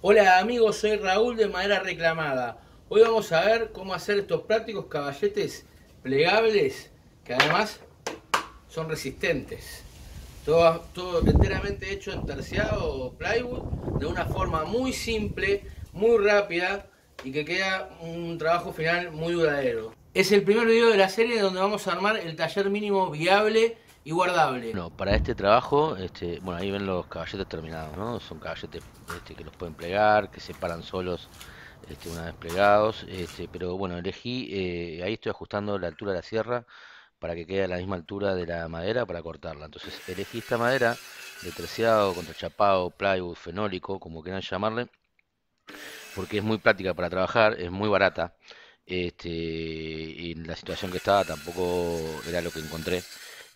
Hola amigos, soy Raúl de Madera Reclamada. Hoy vamos a ver cómo hacer estos prácticos caballetes plegables que además son resistentes. Todo, todo enteramente hecho en terciado o plywood de una forma muy simple, muy rápida y que queda un trabajo final muy duradero. Es el primer video de la serie donde vamos a armar el taller mínimo viable y guardable. Bueno, para este trabajo, este, bueno, ahí ven los caballetes terminados, ¿no? Son caballetes este, que los pueden plegar, que se paran solos este, una vez plegados. Este, pero bueno, elegí, eh, ahí estoy ajustando la altura de la sierra para que quede a la misma altura de la madera para cortarla. Entonces elegí esta madera de terciado, contrachapado, plywood, fenólico, como quieran llamarle, porque es muy práctica para trabajar, es muy barata. y la situación que estaba tampoco era lo que encontré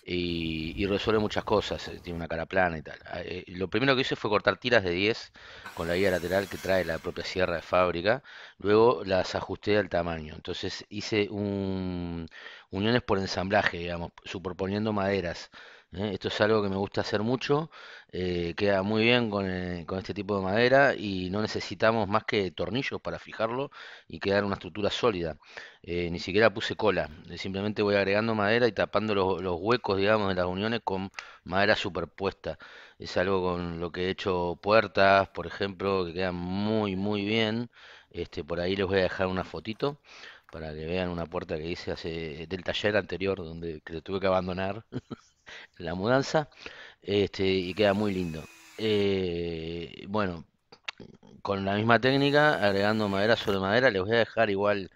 y, resuelve muchas cosas, eh, tiene una cara plana y tal. Ah, eh, lo primero que hice fue cortar tiras de 10 con la guía lateral que trae la propia sierra de fábrica, luego las ajusté al tamaño, entonces hice un, uniones por ensamblaje, digamos, superponiendo maderas ¿eh? Esto es algo que me gusta hacer mucho, eh, queda muy bien eh, con, este tipo de madera y no necesitamos más que tornillos para fijarlo y quedar una estructura sólida. ni siquiera puse cola, simplemente voy agregando madera y tapando los, huecos, digamos, de las uniones con madera superpuesta. Es algo con lo que he hecho puertas, por ejemplo, que quedan muy, muy bien. Este, por ahí les voy a dejar una fotito para que vean una puerta que hice hace del taller anterior donde que tuve que abandonar la mudanza este, y queda muy lindo eh, bueno con la misma técnica agregando madera sobre madera les voy a dejar igual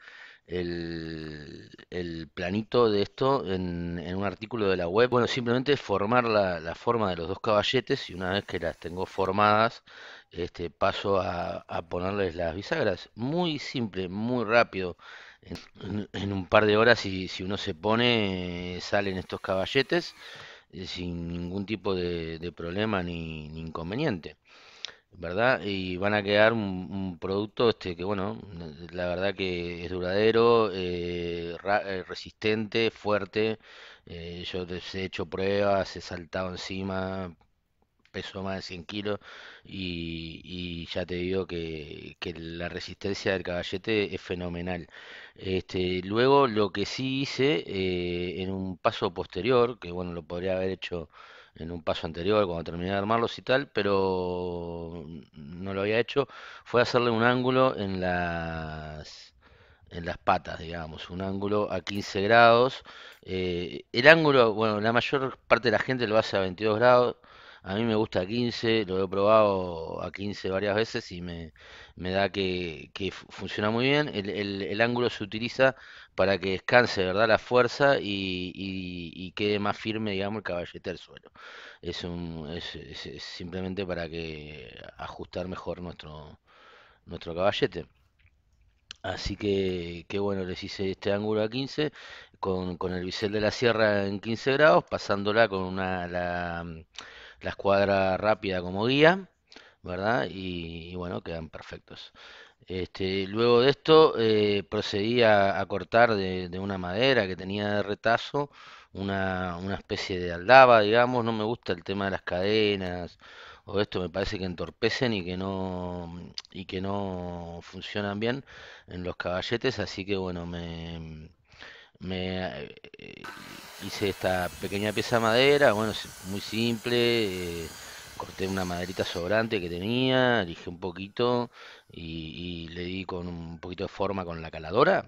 el, planito de esto en, un artículo de la web bueno simplemente formar la, forma de los dos caballetes y una vez que las tengo formadas este paso a ponerles las bisagras muy simple muy rápido en, un par de horas, si, si uno se pone, salen estos caballetes eh, sin ningún tipo de, problema ni, inconveniente, ¿verdad? Y van a quedar un, producto este que, bueno, la verdad que es duradero, eh, eh, resistente, fuerte. Eh, yo he hecho pruebas, he saltado encima, peso más de 100 kilos y, ya te digo que, que, la resistencia del caballete es fenomenal. Este, luego lo que sí hice eh, en un paso posterior, que bueno, lo podría haber hecho en un paso anterior cuando terminé de armarlos y tal, pero no lo había hecho, fue hacerle un ángulo en las en las patas, digamos, un ángulo a 15 grados. Eh, el ángulo, bueno, la mayor parte de la gente lo hace a 22 grados, a mí me gusta 15, lo he probado a 15 varias veces y me, da que, funciona muy bien. El, el, ángulo se utiliza para que descanse, ¿verdad? La fuerza y, y, quede más firme, digamos, el caballete del suelo. Es, un, es, simplemente para que ajustar mejor nuestro, nuestro caballete. Así que, qué bueno, les hice este ángulo a 15 con, con, el bisel de la sierra en 15 grados, pasándola con una la, la escuadra rápida como guía, ¿verdad? Y, bueno, quedan perfectos. Este, luego de esto eh, procedí a, cortar de, de, una madera que tenía de retazo una, una especie de aldaba, digamos, no me gusta el tema de las cadenas o esto me parece que entorpecen y que no y que no funcionan bien en los caballetes así que bueno me me eh, hice esta pequeña pieza de madera, bueno, muy simple, eh, corté una maderita sobrante que tenía, dije un poquito y, y, le di con un poquito de forma con la caladora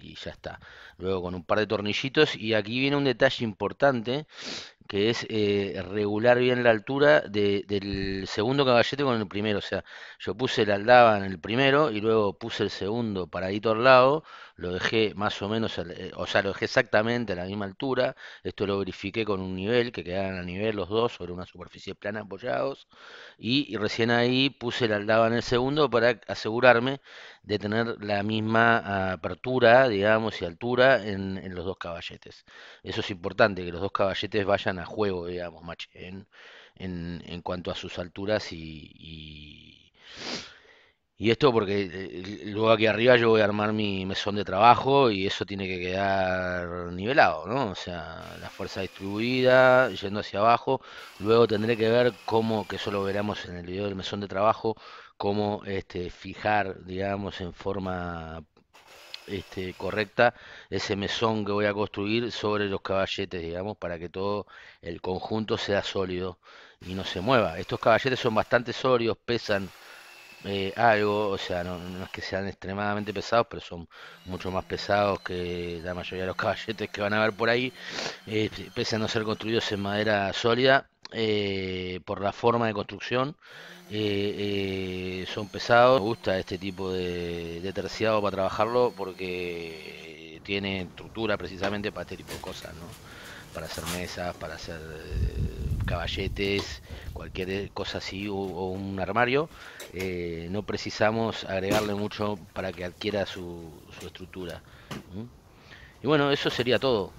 y ya está. Luego con un par de tornillitos y aquí viene un detalle importante que es eh, regular bien la altura del segundo caballete con el primero. O sea, yo puse la aldaba en el primero y luego puse el segundo paradito al lado, lo dejé más o menos, eh, o sea, lo dejé exactamente a la misma altura. Esto lo verifiqué con un nivel, que quedaran a nivel los dos sobre una superficie plana apoyados. Y, recién ahí puse la aldaba en el segundo para asegurarme de tener la misma apertura, digamos, y altura en, los dos caballetes. Eso es importante, que los dos caballetes vayan a juego, digamos, en, en, cuanto a sus alturas y, y, esto porque eh, luego aquí arriba yo voy a armar mi mesón de trabajo y eso tiene que quedar nivelado, ¿no? O sea, la fuerza distribuida, yendo hacia abajo. Luego tendré que ver cómo, que eso lo veremos en el video del mesón de trabajo, cómo este, fijar, digamos, en forma este, correcta ese mesón que voy a construir sobre los caballetes, digamos, para que todo el conjunto sea sólido y no se mueva. Estos caballetes son bastante sólidos, pesan eh, algo, o sea, no, es que sean extremadamente pesados, pero son mucho más pesados que la mayoría de los caballetes que van a ver por ahí, este, pese a no ser construidos en madera sólida, eh, por la forma de construcción, eh, eh, son pesados. Me gusta este tipo de, terciado para trabajarlo porque tiene estructura precisamente para este tipo de cosas, para hacer mesas, para hacer caballetes, cualquier cosa así o, un armario. no precisamos agregarle mucho para que adquiera su, estructura. Y bueno, eso sería todo.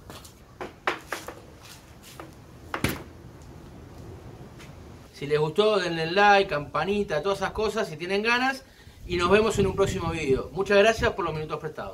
Si les gustó, denle like, campanita, todas esas cosas si tienen ganas. Y nos vemos en un próximo video. Muchas gracias por los minutos prestados.